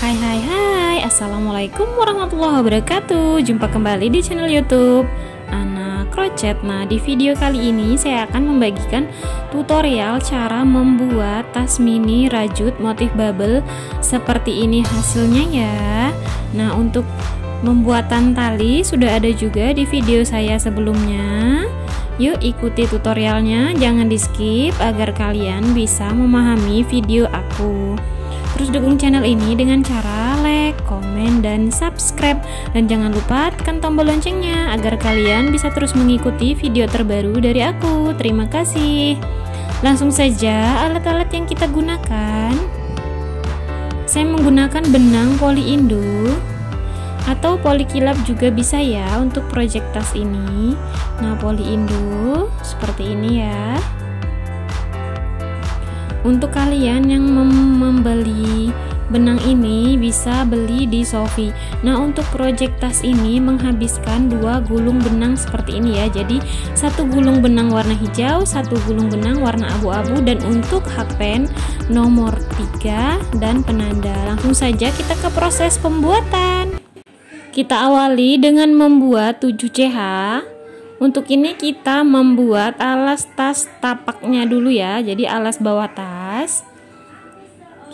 Hai hai hai Assalamualaikum warahmatullahi wabarakatuh Jumpa kembali di channel youtube Ana Crochet Nah di video kali ini saya akan membagikan tutorial cara membuat tas mini rajut motif bubble Seperti ini hasilnya ya Nah untuk pembuatan tali sudah ada juga di video saya sebelumnya Yuk ikuti tutorialnya jangan di skip agar kalian bisa memahami video aku Terus dukung channel ini dengan cara like, komen, dan subscribe. Dan jangan lupa tekan tombol loncengnya agar kalian bisa terus mengikuti video terbaru dari aku. Terima kasih. Langsung saja alat-alat yang kita gunakan. Saya menggunakan benang poli induk atau poli kilap juga bisa ya untuk proyek tas ini. Nah, poli induk seperti ini ya. Untuk kalian yang mem membeli benang ini bisa beli di Sofi. Nah, untuk project tas ini menghabiskan dua gulung benang seperti ini ya. Jadi, satu gulung benang warna hijau, satu gulung benang warna abu-abu dan untuk hakpen nomor 3 dan penanda. Langsung saja kita ke proses pembuatan. Kita awali dengan membuat 7 CH untuk ini kita membuat alas tas tapaknya dulu ya. Jadi alas bawah tas.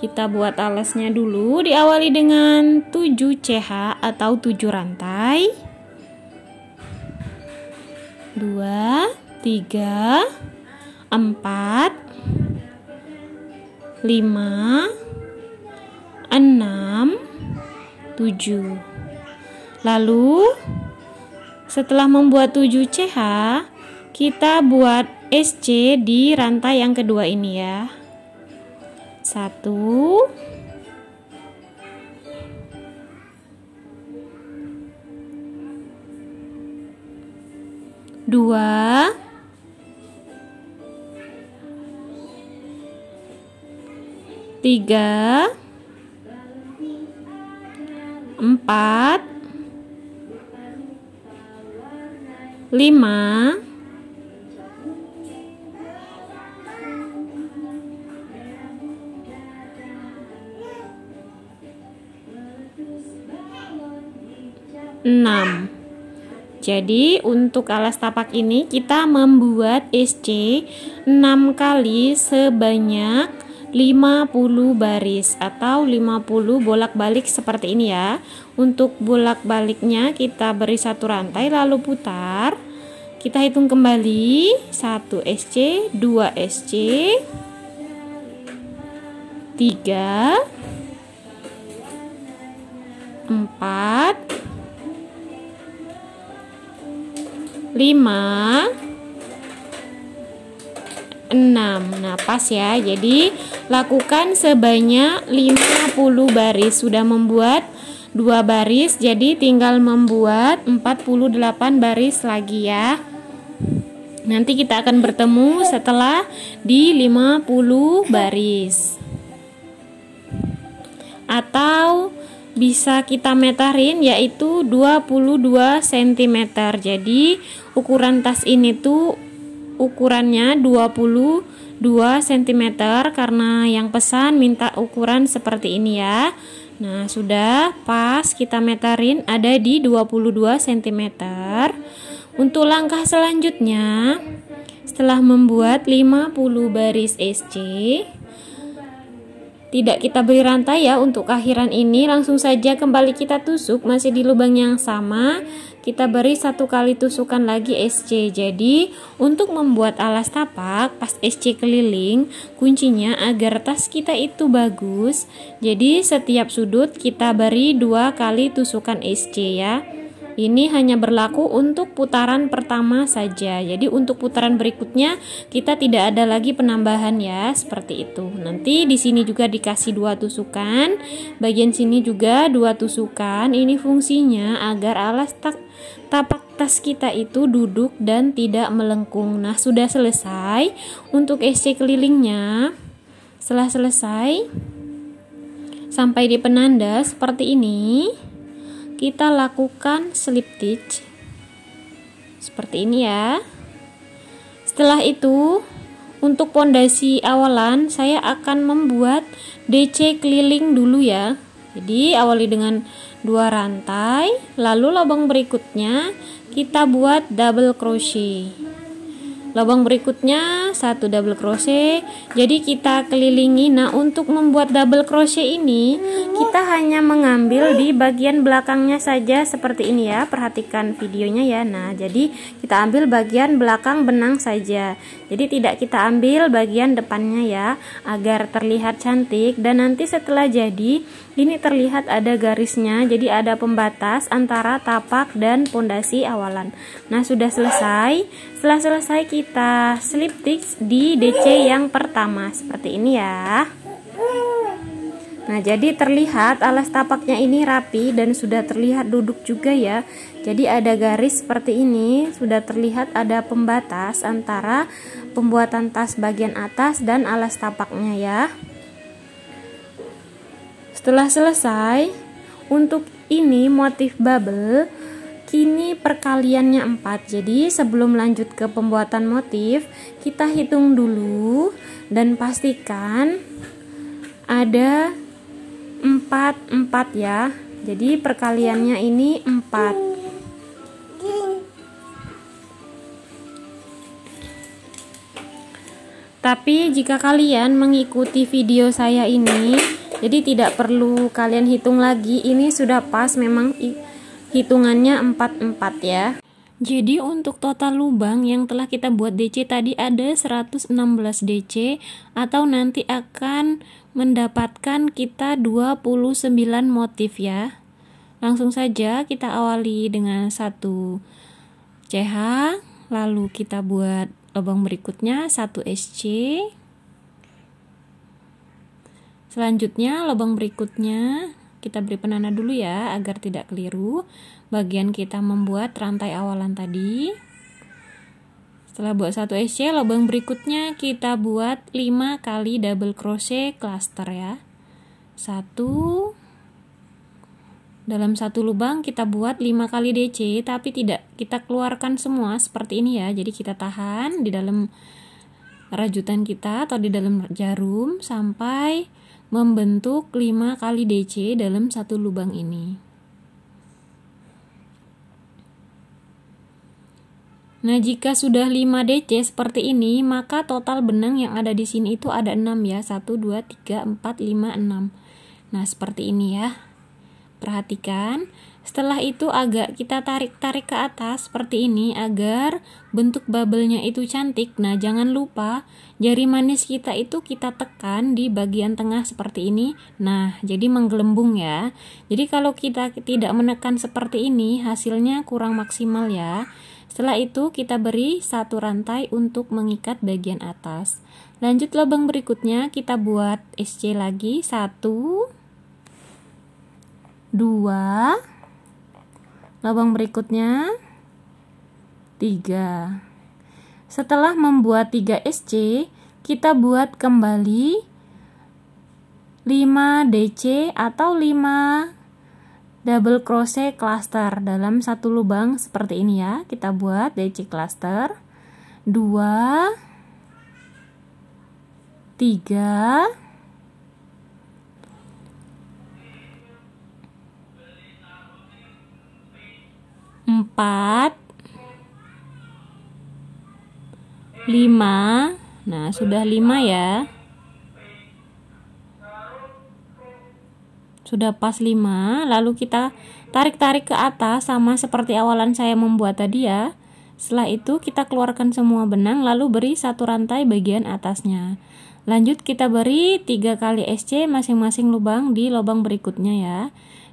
Kita buat alasnya dulu diawali dengan 7 CH atau 7 rantai. 2 3 4 5 6 7 Lalu setelah membuat 7 CH, kita buat SC di rantai yang kedua ini ya. 1 2 3 4 5 6 jadi untuk alas tapak ini kita membuat SC 6 kali sebanyak 50 baris atau 50 bolak-balik seperti ini ya. Untuk bolak-baliknya kita beri satu rantai lalu putar kita hitung kembali 1 SC, 2 SC, 3 4 5 6 napas ya jadi lakukan sebanyak 50 baris sudah membuat 2 baris jadi tinggal membuat 48 baris lagi ya Nanti kita akan bertemu setelah di 50 baris. Atau bisa kita meterin yaitu 22 cm. Jadi ukuran tas ini tuh ukurannya 22 cm karena yang pesan minta ukuran seperti ini ya. Nah, sudah pas kita meterin ada di 22 cm. Untuk langkah selanjutnya, setelah membuat 50 baris SC, tidak kita beri rantai ya untuk akhiran ini, langsung saja kembali kita tusuk masih di lubang yang sama. Kita beri satu kali tusukan lagi SC. Jadi, untuk membuat alas tapak pas SC keliling, kuncinya agar tas kita itu bagus. Jadi, setiap sudut kita beri dua kali tusukan SC ya. Ini hanya berlaku untuk putaran pertama saja. Jadi untuk putaran berikutnya kita tidak ada lagi penambahan ya, seperti itu. Nanti di sini juga dikasih dua tusukan. Bagian sini juga dua tusukan. Ini fungsinya agar alas tak tapak tas kita itu duduk dan tidak melengkung. Nah, sudah selesai untuk SC kelilingnya. Setelah selesai sampai di penanda seperti ini kita lakukan slip stitch seperti ini ya setelah itu untuk pondasi awalan saya akan membuat DC keliling dulu ya jadi awali dengan dua rantai lalu lubang berikutnya kita buat double crochet lubang berikutnya satu double crochet jadi kita kelilingi nah untuk membuat double crochet ini kita hanya mengambil di bagian belakangnya saja seperti ini ya perhatikan videonya ya nah jadi kita ambil bagian belakang benang saja jadi tidak kita ambil bagian depannya ya agar terlihat cantik dan nanti setelah jadi ini terlihat ada garisnya, jadi ada pembatas antara tapak dan pondasi awalan. Nah, sudah selesai. Setelah selesai kita slip stitch di DC yang pertama seperti ini ya. Nah, jadi terlihat alas tapaknya ini rapi dan sudah terlihat duduk juga ya. Jadi ada garis seperti ini, sudah terlihat ada pembatas antara pembuatan tas bagian atas dan alas tapaknya ya. Setelah selesai, untuk ini motif bubble kini perkaliannya 4 jadi sebelum lanjut ke pembuatan motif kita hitung dulu dan pastikan ada 4 4 ya jadi perkaliannya ini 4 tapi jika kalian mengikuti video saya ini jadi tidak perlu kalian hitung lagi ini sudah pas memang hitungannya 44 ya jadi untuk total lubang yang telah kita buat DC tadi ada 116 DC atau nanti akan mendapatkan kita 29 motif ya. Langsung saja kita awali dengan satu CH, lalu kita buat lubang berikutnya 1 SC, Selanjutnya, lubang berikutnya kita beri penanda dulu ya agar tidak keliru. Bagian kita membuat rantai awalan tadi. Setelah buat satu SC, lubang berikutnya kita buat 5 kali double crochet cluster ya. Satu dalam satu lubang kita buat 5 kali DC tapi tidak kita keluarkan semua seperti ini ya. Jadi kita tahan di dalam rajutan kita atau di dalam jarum sampai membentuk 5 kali DC dalam satu lubang ini. Nah, jika sudah 5 DC seperti ini, maka total benang yang ada di sini itu ada 6 ya. 1, 2, 3, 4, 5, 6. Nah, seperti ini ya. Perhatikan. Setelah itu agak kita tarik-tarik ke atas seperti ini agar bentuk bubble-nya itu cantik. Nah, jangan lupa jari manis kita itu kita tekan di bagian tengah seperti ini. Nah, jadi menggelembung ya. Jadi kalau kita tidak menekan seperti ini, hasilnya kurang maksimal ya. Setelah itu kita beri satu rantai untuk mengikat bagian atas. Lanjut lubang berikutnya kita buat SC lagi. Satu, dua, Lubang berikutnya 3. Setelah membuat 3SC, kita buat kembali 5DC atau 5 double crochet cluster dalam satu lubang seperti ini ya. Kita buat DC cluster 2 3 4 5 nah sudah 5 ya sudah pas 5 lalu kita tarik-tarik ke atas sama seperti awalan saya membuat tadi ya setelah itu kita keluarkan semua benang lalu beri satu rantai bagian atasnya lanjut kita beri 3 kali SC masing-masing lubang di lubang berikutnya ya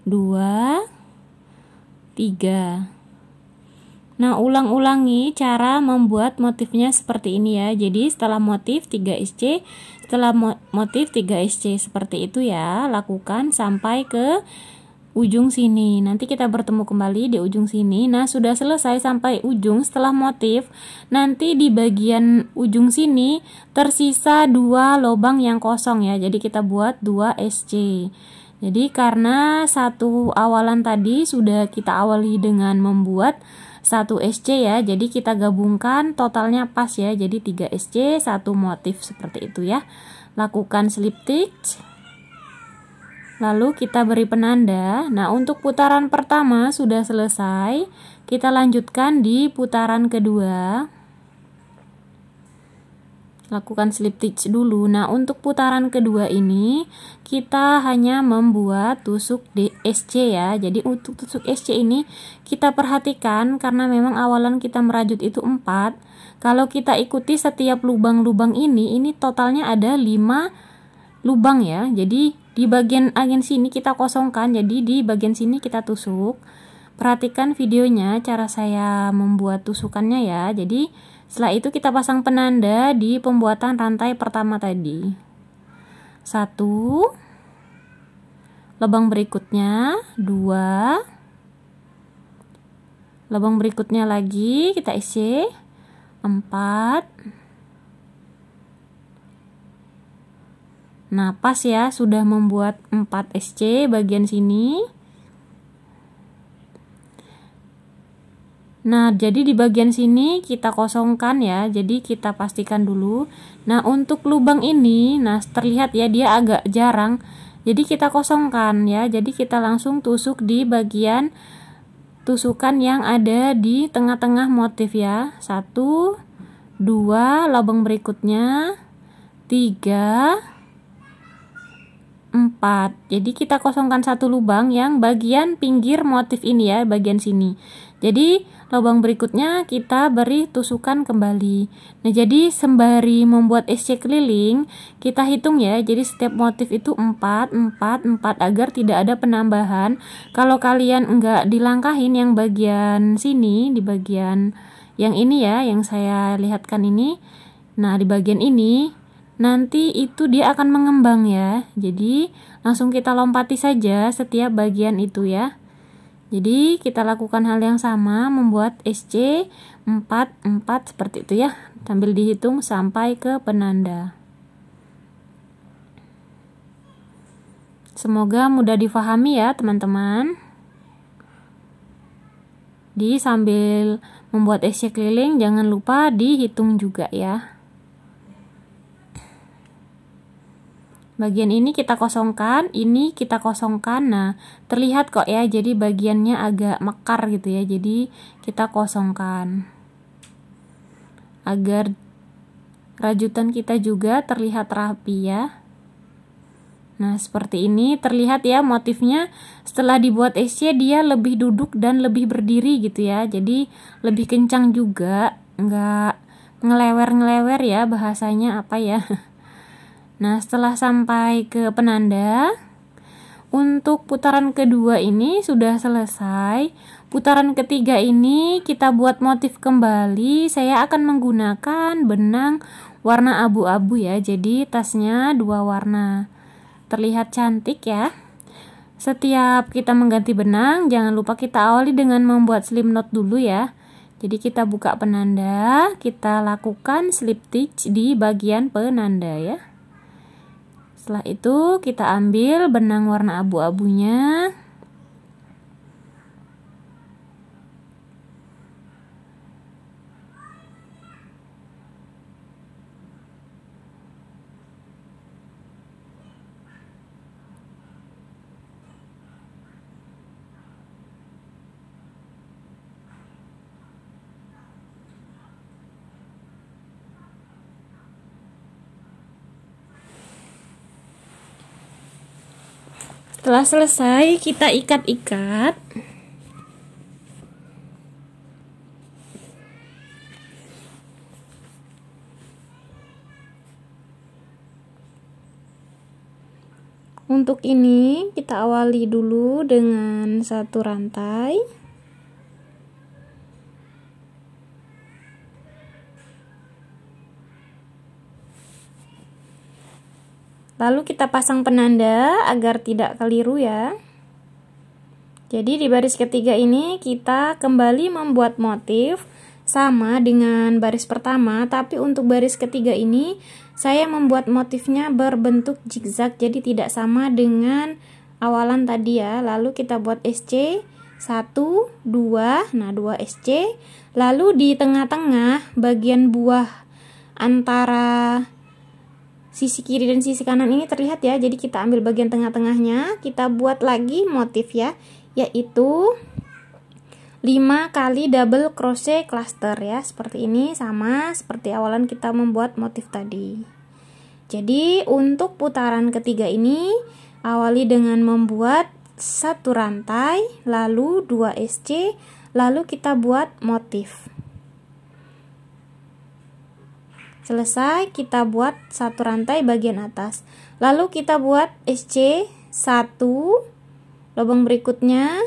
2 3 Nah, ulang-ulangi cara membuat motifnya seperti ini ya. Jadi, setelah motif 3SC, setelah mo motif 3SC seperti itu ya, lakukan sampai ke ujung sini. Nanti kita bertemu kembali di ujung sini. Nah, sudah selesai sampai ujung setelah motif. Nanti di bagian ujung sini tersisa dua lubang yang kosong ya. Jadi, kita buat 2SC. Jadi, karena satu awalan tadi sudah kita awali dengan membuat 1 SC ya. Jadi kita gabungkan totalnya pas ya. Jadi 3 SC, satu motif seperti itu ya. Lakukan slip stitch. Lalu kita beri penanda. Nah, untuk putaran pertama sudah selesai. Kita lanjutkan di putaran kedua lakukan slip stitch dulu. Nah, untuk putaran kedua ini kita hanya membuat tusuk DSC ya. Jadi untuk tusuk SC ini kita perhatikan karena memang awalan kita merajut itu 4. Kalau kita ikuti setiap lubang-lubang ini, ini totalnya ada 5 lubang ya. Jadi di bagian agen sini kita kosongkan, jadi di bagian sini kita tusuk. Perhatikan videonya cara saya membuat tusukannya ya. Jadi setelah itu kita pasang penanda di pembuatan rantai pertama tadi. Satu, lubang berikutnya, dua, lubang berikutnya lagi kita isi, empat, nah pas ya sudah membuat 4 SC bagian sini, Nah, jadi di bagian sini kita kosongkan ya. Jadi kita pastikan dulu. Nah, untuk lubang ini, nah terlihat ya dia agak jarang. Jadi kita kosongkan ya. Jadi kita langsung tusuk di bagian tusukan yang ada di tengah-tengah motif ya. Satu, dua, lubang berikutnya, tiga, empat. Jadi kita kosongkan satu lubang yang bagian pinggir motif ini ya, bagian sini. Jadi lubang berikutnya kita beri tusukan kembali. Nah, jadi sembari membuat SC keliling, kita hitung ya. Jadi setiap motif itu 4, 4, 4 agar tidak ada penambahan. Kalau kalian enggak dilangkahin yang bagian sini di bagian yang ini ya, yang saya lihatkan ini. Nah, di bagian ini nanti itu dia akan mengembang ya. Jadi, langsung kita lompati saja setiap bagian itu ya. Jadi kita lakukan hal yang sama membuat SC 44 seperti itu ya sambil dihitung sampai ke penanda. Semoga mudah difahami ya teman-teman. Di sambil membuat SC keliling jangan lupa dihitung juga ya. Bagian ini kita kosongkan, ini kita kosongkan. Nah, terlihat kok ya, jadi bagiannya agak mekar gitu ya. Jadi kita kosongkan. Agar rajutan kita juga terlihat rapi ya. Nah, seperti ini terlihat ya motifnya setelah dibuat SC, ya, dia lebih duduk dan lebih berdiri gitu ya. Jadi lebih kencang juga, nggak ngelewer-ngelewer ya bahasanya apa ya. Nah, setelah sampai ke penanda, untuk putaran kedua ini sudah selesai. Putaran ketiga ini kita buat motif kembali. Saya akan menggunakan benang warna abu-abu ya. Jadi tasnya dua warna. Terlihat cantik ya. Setiap kita mengganti benang, jangan lupa kita awali dengan membuat slip knot dulu ya. Jadi kita buka penanda, kita lakukan slip stitch di bagian penanda ya. Setelah itu kita ambil benang warna abu-abunya Setelah selesai, kita ikat-ikat. Untuk ini kita awali dulu dengan satu rantai. Lalu kita pasang penanda agar tidak keliru ya. Jadi di baris ketiga ini kita kembali membuat motif sama dengan baris pertama, tapi untuk baris ketiga ini saya membuat motifnya berbentuk zigzag jadi tidak sama dengan awalan tadi ya. Lalu kita buat SC 1 2, nah 2 SC. Lalu di tengah-tengah bagian buah antara sisi kiri dan sisi kanan ini terlihat ya jadi kita ambil bagian tengah-tengahnya kita buat lagi motif ya yaitu 5 kali double crochet cluster ya seperti ini sama seperti awalan kita membuat motif tadi jadi untuk putaran ketiga ini awali dengan membuat satu rantai lalu 2 SC lalu kita buat motif Selesai, kita buat satu rantai bagian atas. Lalu kita buat SC 1 lubang berikutnya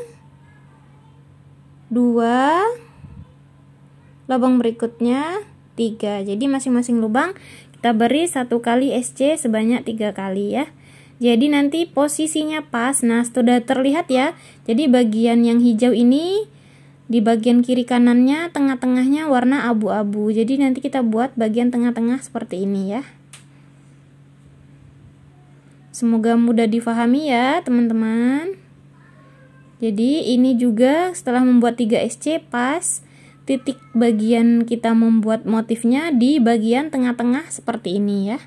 2 lubang berikutnya 3. Jadi masing-masing lubang kita beri satu kali SC sebanyak tiga kali ya. Jadi nanti posisinya pas. Nah, sudah terlihat ya. Jadi bagian yang hijau ini di bagian kiri kanannya tengah-tengahnya warna abu-abu jadi nanti kita buat bagian tengah-tengah seperti ini ya semoga mudah difahami ya teman-teman jadi ini juga setelah membuat 3SC pas titik bagian kita membuat motifnya di bagian tengah-tengah seperti ini ya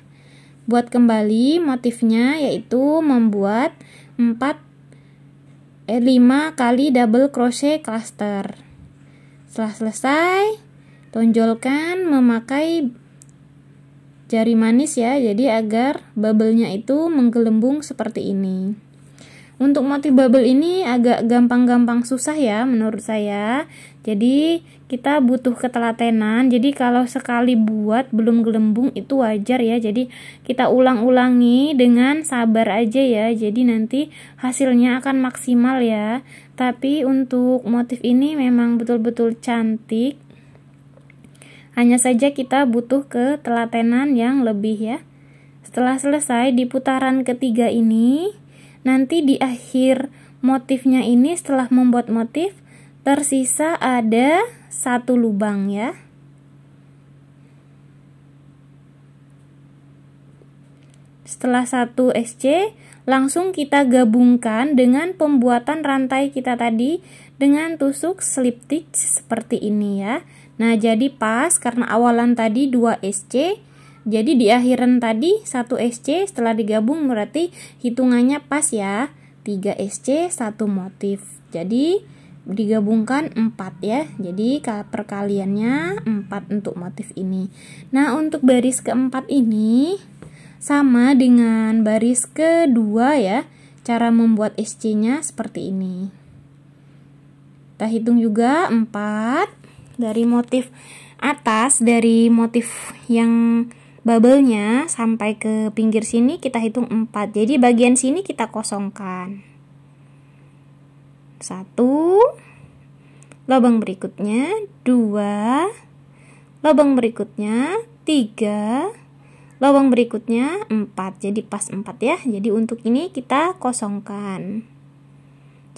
buat kembali motifnya yaitu membuat 4 eh, 5 kali double crochet cluster setelah selesai tonjolkan memakai jari manis ya jadi agar bubble-nya itu menggelembung seperti ini untuk motif bubble ini agak gampang-gampang susah ya menurut saya. Jadi kita butuh ketelatenan. Jadi kalau sekali buat belum gelembung itu wajar ya. Jadi kita ulang-ulangi dengan sabar aja ya. Jadi nanti hasilnya akan maksimal ya. Tapi untuk motif ini memang betul-betul cantik. Hanya saja kita butuh ketelatenan yang lebih ya. Setelah selesai di putaran ketiga ini, Nanti di akhir motifnya ini setelah membuat motif tersisa ada satu lubang ya. Setelah satu SC, langsung kita gabungkan dengan pembuatan rantai kita tadi dengan tusuk slip stitch seperti ini ya. Nah, jadi pas karena awalan tadi 2 SC, jadi di akhiran tadi 1SC setelah digabung berarti hitungannya pas ya. 3SC 1 motif. Jadi digabungkan 4 ya. Jadi perkaliannya 4 untuk motif ini. Nah, untuk baris keempat ini sama dengan baris kedua ya. Cara membuat SC-nya seperti ini. Kita hitung juga 4 dari motif atas dari motif yang bubble-nya sampai ke pinggir sini kita hitung 4. Jadi bagian sini kita kosongkan. Satu, lubang berikutnya dua, lubang berikutnya tiga, lubang berikutnya empat. Jadi pas empat ya. Jadi untuk ini kita kosongkan.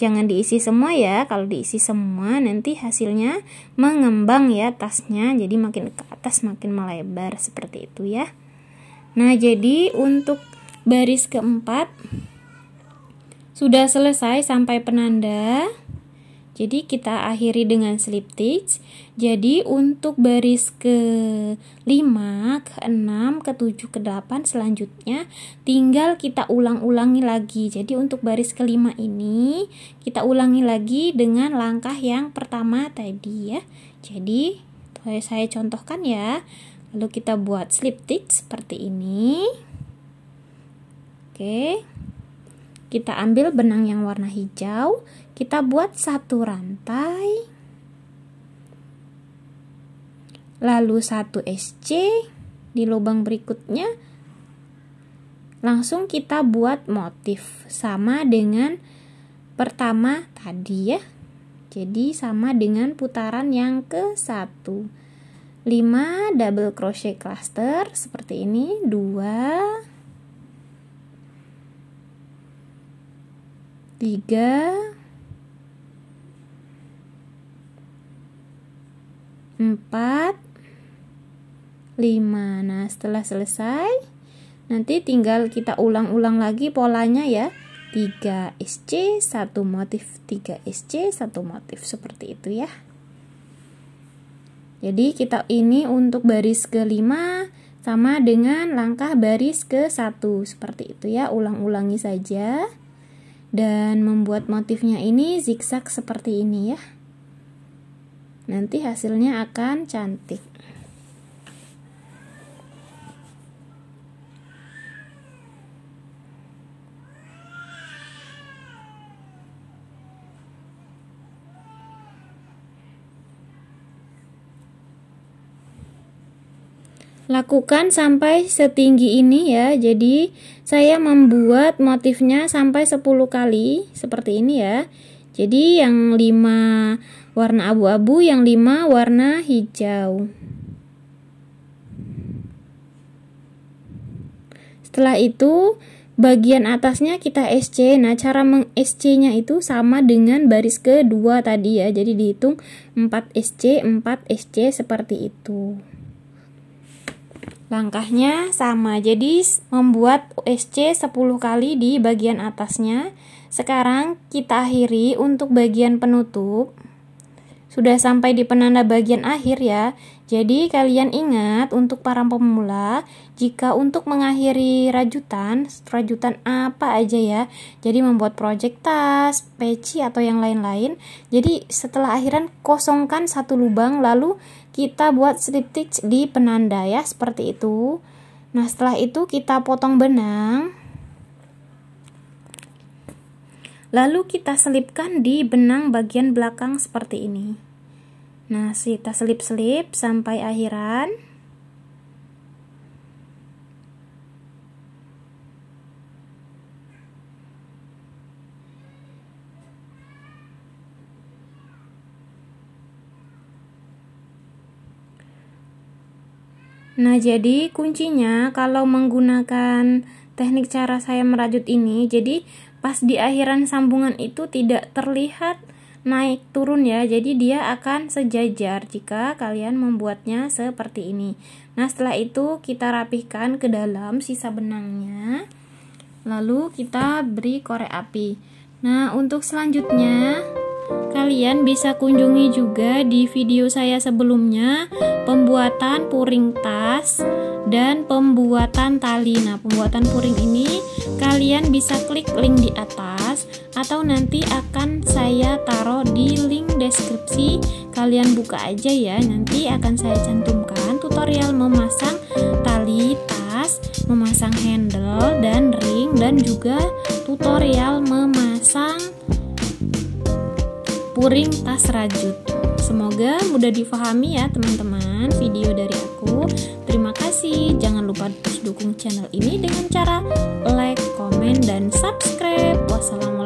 Jangan diisi semua ya. Kalau diisi semua nanti hasilnya mengembang ya tasnya. Jadi makin ke atas makin melebar seperti itu ya. Nah, jadi untuk baris keempat sudah selesai sampai penanda. Jadi kita akhiri dengan slip stitch. Jadi untuk baris ke 5, ke 6, ke 7, ke 8 selanjutnya tinggal kita ulang-ulangi lagi. Jadi untuk baris kelima ini kita ulangi lagi dengan langkah yang pertama tadi ya. Jadi saya contohkan ya. Lalu kita buat slip stitch seperti ini. Oke. Kita ambil benang yang warna hijau kita buat satu rantai lalu satu SC di lubang berikutnya langsung kita buat motif sama dengan pertama tadi ya jadi sama dengan putaran yang ke satu 5 double crochet cluster seperti ini dua tiga 4 5 nah setelah selesai nanti tinggal kita ulang-ulang lagi polanya ya 3 SC 1 motif 3 SC 1 motif seperti itu ya jadi kita ini untuk baris kelima sama dengan langkah baris ke satu seperti itu ya ulang-ulangi saja dan membuat motifnya ini zigzag seperti ini ya Nanti hasilnya akan cantik. lakukan sampai setinggi ini ya jadi saya membuat motifnya sampai 10 kali seperti ini ya jadi yang lima warna abu-abu, yang lima warna hijau. Setelah itu bagian atasnya kita SC. Nah, cara meng SC-nya itu sama dengan baris kedua tadi ya. Jadi dihitung 4 SC, 4 SC seperti itu. Langkahnya sama. Jadi membuat SC 10 kali di bagian atasnya. Sekarang kita akhiri untuk bagian penutup. Sudah sampai di penanda bagian akhir ya. Jadi kalian ingat untuk para pemula, jika untuk mengakhiri rajutan, rajutan apa aja ya. Jadi membuat project tas, peci atau yang lain-lain. Jadi setelah akhiran kosongkan satu lubang lalu kita buat slip stitch di penanda ya, seperti itu. Nah, setelah itu kita potong benang. Lalu kita selipkan di benang bagian belakang seperti ini. Nah, kita selip-selip sampai akhiran. Nah, jadi kuncinya kalau menggunakan teknik cara saya merajut ini, jadi pas di akhiran sambungan itu tidak terlihat naik turun ya jadi dia akan sejajar jika kalian membuatnya seperti ini nah setelah itu kita rapihkan ke dalam sisa benangnya lalu kita beri korek api nah untuk selanjutnya kalian bisa kunjungi juga di video saya sebelumnya pembuatan puring tas dan pembuatan tali nah pembuatan puring ini Kalian bisa klik link di atas atau nanti akan saya taruh di link deskripsi. Kalian buka aja ya. Nanti akan saya cantumkan tutorial memasang tali tas, memasang handle dan ring dan juga tutorial memasang puring tas rajut. Semoga mudah difahami ya teman-teman video dari aku. Terima kasih kasih. Jangan lupa terus dukung channel ini dengan cara like, komen, dan subscribe. Wassalamualaikum